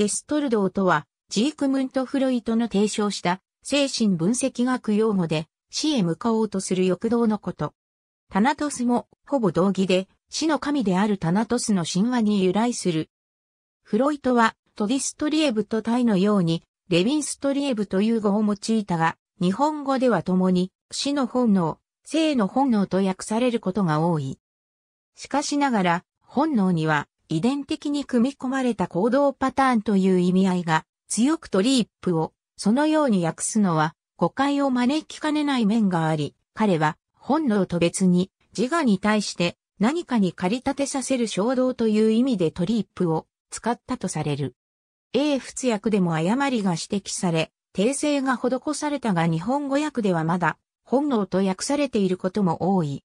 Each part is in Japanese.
デストルドーとは、ジークムント・フロイトの提唱した精神分析学用語で死へ向かおうとする欲動のこと。タナトスもほぼ同義で死の神であるタナトスの神話に由来する。フロイトはトディストリエブとタイのようにレヴィンストリエブという語を用いたが、日本語では共に死の本能、生の本能と訳されることが多い。しかしながら、本能には遺伝的に組み込まれた行動パターンという意味合いが強くトリップをそのように訳すのは誤解を招きかねない面があり、彼は本能と別に自我に対して何かに駆り立てさせる衝動という意味でトリップを使ったとされる。英仏訳でも誤りが指摘され、訂正が施されたが日本語訳ではまだ本能と訳されていることも多い。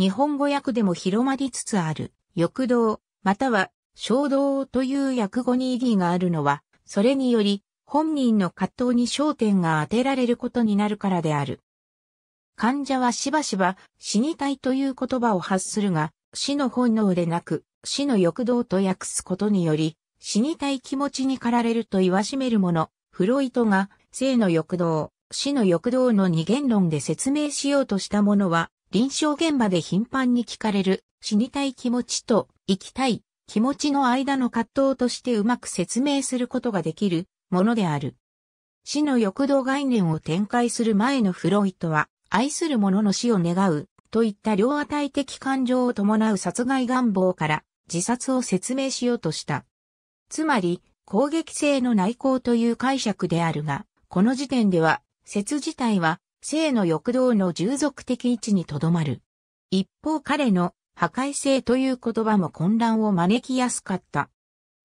日本語訳でも広まりつつある、欲動、または衝動という訳語に意義があるのは、それにより本人の葛藤に焦点が当てられることになるからである。患者はしばしば死にたいという言葉を発するが、死の本能でなく死の欲動と訳すことにより、死にたい気持ちに駆られると言わしめるもの、フロイトが生の欲動、死の欲動の二元論で説明しようとしたものは、臨床現場で頻繁に聞かれる死にたい気持ちと生きたい気持ちの間の葛藤としてうまく説明することができるものである。死の欲動概念を展開する前のフロイトは、愛する者の死を願うといった両値的感情を伴う殺害願望から自殺を説明しようとした。つまり、攻撃性の内向という解釈であるが、この時点では、説自体は性の欲動の従属的位置にとどまる。一方彼の破壊性という言葉も混乱を招きやすかった。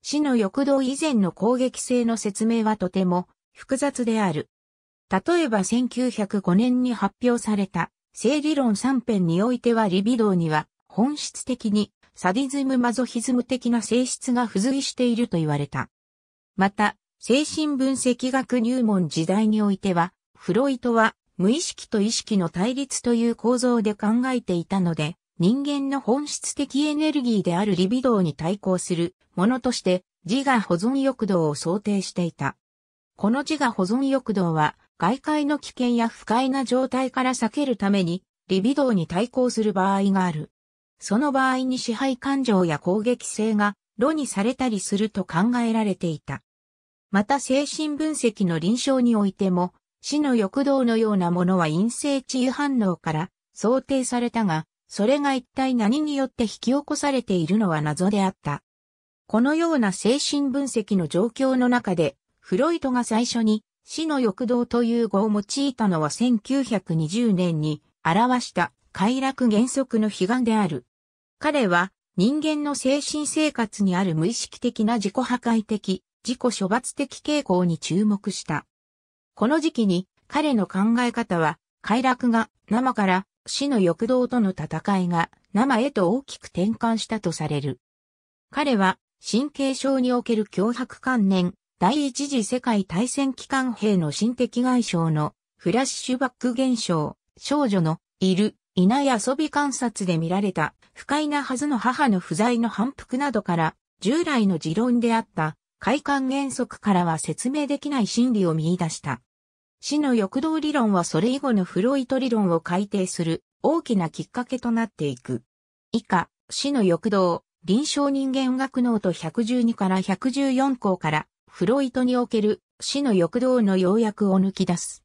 死の欲動以前の攻撃性の説明はとても複雑である。例えば1905年に発表された性理論3編においてはリビドーには本質的にサディズムマゾヒズム的な性質が付随していると言われた。また、精神分析学入門時代においては、フロイトは無意識と意識の対立という構造で考えていたので、人間の本質的エネルギーであるリビドーに対抗するものとして自我保存欲動を想定していた。この自我保存欲動は外界の危険や不快な状態から避けるためにリビドーに対抗する場合がある。その場合に支配感情や攻撃性が炉にされたりすると考えられていた。また精神分析の臨床においても、死の欲動のようなものは陰性治癒反応から想定されたが、それが一体何によって引き起こされているのは謎であった。このような精神分析の状況の中で、フロイトが最初に死の欲動という語を用いたのは1920年に表した快楽原則の悲願である。彼は人間の精神生活にある無意識的な自己破壊的、自己処罰的傾向に注目した。この時期に彼の考え方は、快楽が生から死の欲動との戦いが生へと大きく転換したとされる。彼は神経症における脅迫観念、第一次世界大戦期間兵の心的外傷のフラッシュバック現象、少女のいる、いない遊び観察で見られた不快なはずの母の不在の反復などから従来の持論であった快感原則からは説明できない心理を見出した。死の欲動理論はそれ以後のフロイト理論を改定する大きなきっかけとなっていく。以下、死の欲動、臨床人間学ノート112から114項からフロイトにおける死の欲動の要約を抜き出す。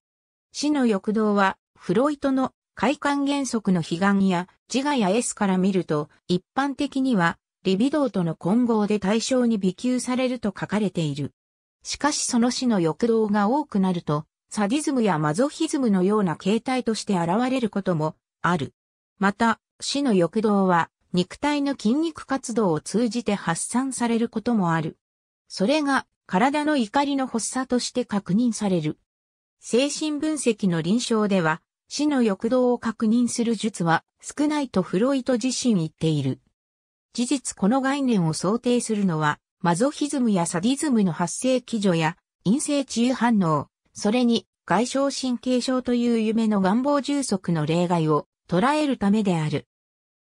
死の欲動はフロイトの快感原則の悲願や自我や S から見ると一般的にはリビドーとの混合で対象に微給されると書かれている。しかしその死の欲動が多くなるとサディズムやマゾヒズムのような形態として現れることもある。また、死の欲動は肉体の筋肉活動を通じて発散されることもある。それが体の怒りの発作として確認される。精神分析の臨床では、死の欲動を確認する術は少ないとフロイト自身言っている。事実この概念を想定するのは、マゾヒズムやサディズムの発生基準や陰性治癒反応、それに、外傷神経症という夢の願望充足の例外を捉えるためである。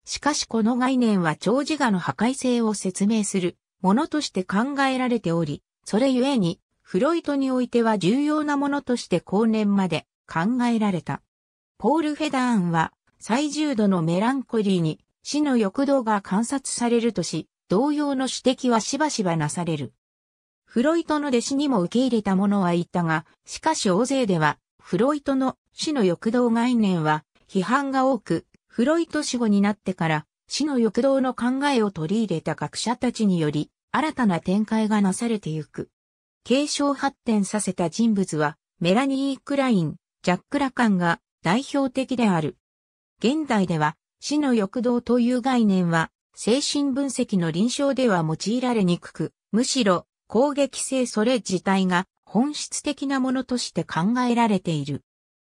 しかしこの概念は長自我の破壊性を説明するものとして考えられており、それゆえに、フロイトにおいては重要なものとして後年まで考えられた。ポール・フェダーンは、最重度のメランコリーに死の欲動が観察されるとし、同様の指摘はしばしばなされる。フロイトの弟子にも受け入れた者はいたが、しかし大勢では、フロイトの死の欲動概念は批判が多く、フロイト死後になってから死の欲動の考えを取り入れた学者たちにより、新たな展開がなされてゆく。継承発展させた人物は、メラニー・クライン、ジャック・ラカンが代表的である。現代では、死の欲動という概念は、精神分析の臨床では用いられにくく、むしろ攻撃性それ自体が本質的なものとして考えられている。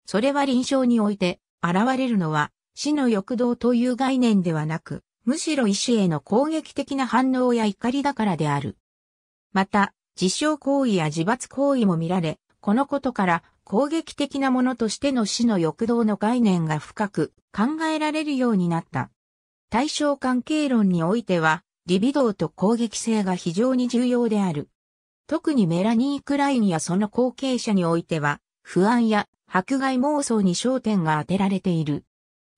それは臨床において現れるのは死の欲動という概念ではなく、むしろ意志への攻撃的な反応や怒りだからである。また、自傷行為や自罰行為も見られ、このことから攻撃的なものとしての死の欲動の概念が深く考えられるようになった。対象関係論においては、リビドーと攻撃性が非常に重要である。特にメラニー・クラインやその後継者においては、不安や迫害妄想に焦点が当てられている。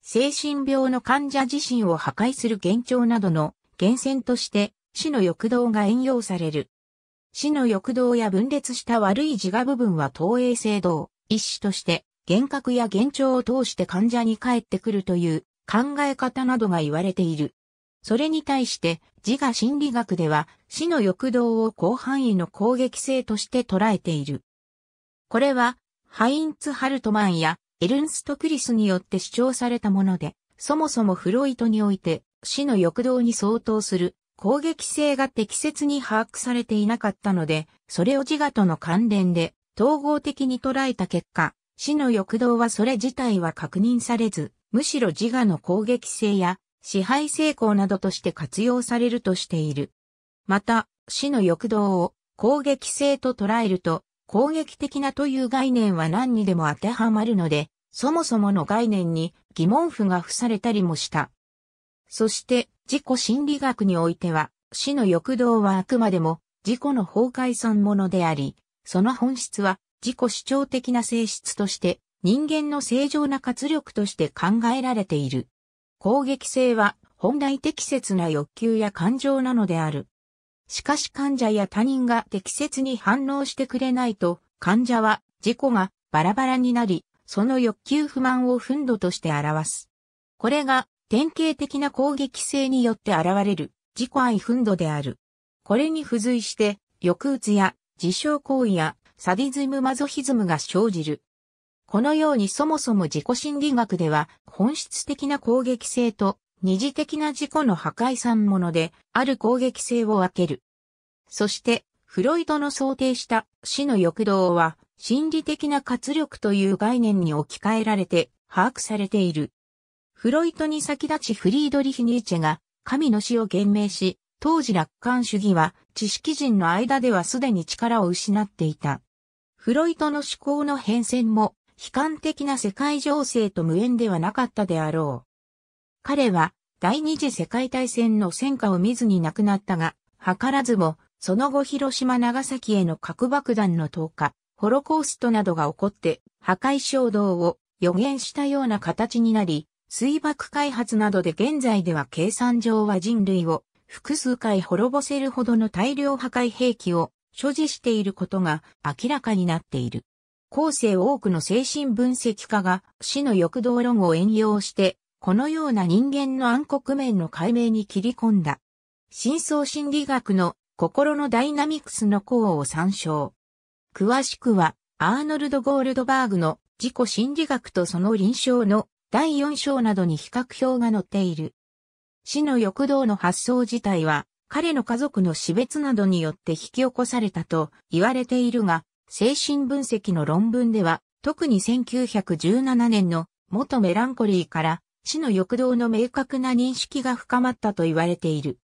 精神病の患者自身を破壊する幻聴などの源泉として死の欲動が援用される。死の欲動や分裂した悪い自我部分は投影制を、一種として幻覚や幻聴を通して患者に返ってくるという考え方などが言われている。それに対して自我心理学では死の欲動を広範囲の攻撃性として捉えている。これはハインツ・ハルトマンやエルンスト・クリスによって主張されたもので、そもそもフロイトにおいて死の欲動に相当する攻撃性が適切に把握されていなかったので、それを自我との関連で統合的に捉えた結果、死の欲動はそれ自体は確認されず、むしろ自我の攻撃性や支配成功などとして活用されるとしている。また、死の欲動を攻撃性と捉えると、攻撃的なという概念は何にでも当てはまるので、そもそもの概念に疑問符が付されたりもした。そして、自己心理学においては、死の欲動はあくまでも自己の崩壊そものであり、その本質は自己主張的な性質として人間の正常な活力として考えられている。攻撃性は本来適切な欲求や感情なのである。しかし患者や他人が適切に反応してくれないと、患者は自己がバラバラになり、その欲求不満を憤怒として表す。これが典型的な攻撃性によって現れる自己愛憤怒である。これに付随して、抑うつや自傷行為やサディズムマゾヒズムが生じる。このようにそもそも自己心理学では本質的な攻撃性と二次的な自己の破壊産物である攻撃性を分ける。そしてフロイトの想定した死の欲動は心理的な活力という概念に置き換えられて把握されている。フロイトに先立ちフリードリヒ・ニーチェが神の死を言明し、当時楽観主義は知識人の間ではすでに力を失っていた。フロイトの思考の変遷も悲観的な世界情勢と無縁ではなかったであろう。彼は第二次世界大戦の戦果を見ずに亡くなったが、図らずも、その後広島長崎への核爆弾の投下、ホロコーストなどが起こって破壊衝動を予言したような形になり、水爆開発などで現在では計算上は人類を複数回滅ぼせるほどの大量破壊兵器を所持していることが明らかになっている。後世多くの精神分析家が死の欲動論を援用して、このような人間の暗黒面の解明に切り込んだ。深層心理学の心のダイナミクスの項を参照。詳しくは、アーノルド・ゴールドバーグの自己心理学とその臨床の第4章などに比較表が載っている。死の欲動の発想自体は、彼の家族の死別などによって引き起こされたと言われているが、精神分析の論文では、特に1917年の元メランコリーから死の欲動の明確な認識が深まったと言われている。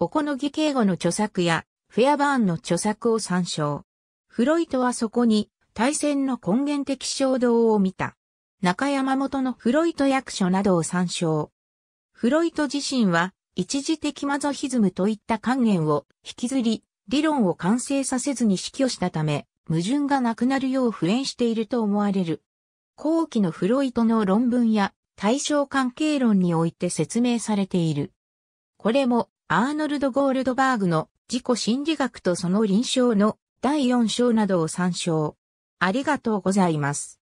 おこのぎ敬語の著作やフェアバーンの著作を参照。フロイトはそこに対戦の根源的衝動を見た。中山本のフロイト役所などを参照。フロイト自身は一時的マゾヒズムといった観念を引きずり、理論を完成させずに死去したため、矛盾がなくなるよう不遍していると思われる。後期のフロイトの論文や対象関係論において説明されている。これもアーノルド・ゴールドバーグの自己心理学とその臨床の第4章などを参照。ありがとうございます。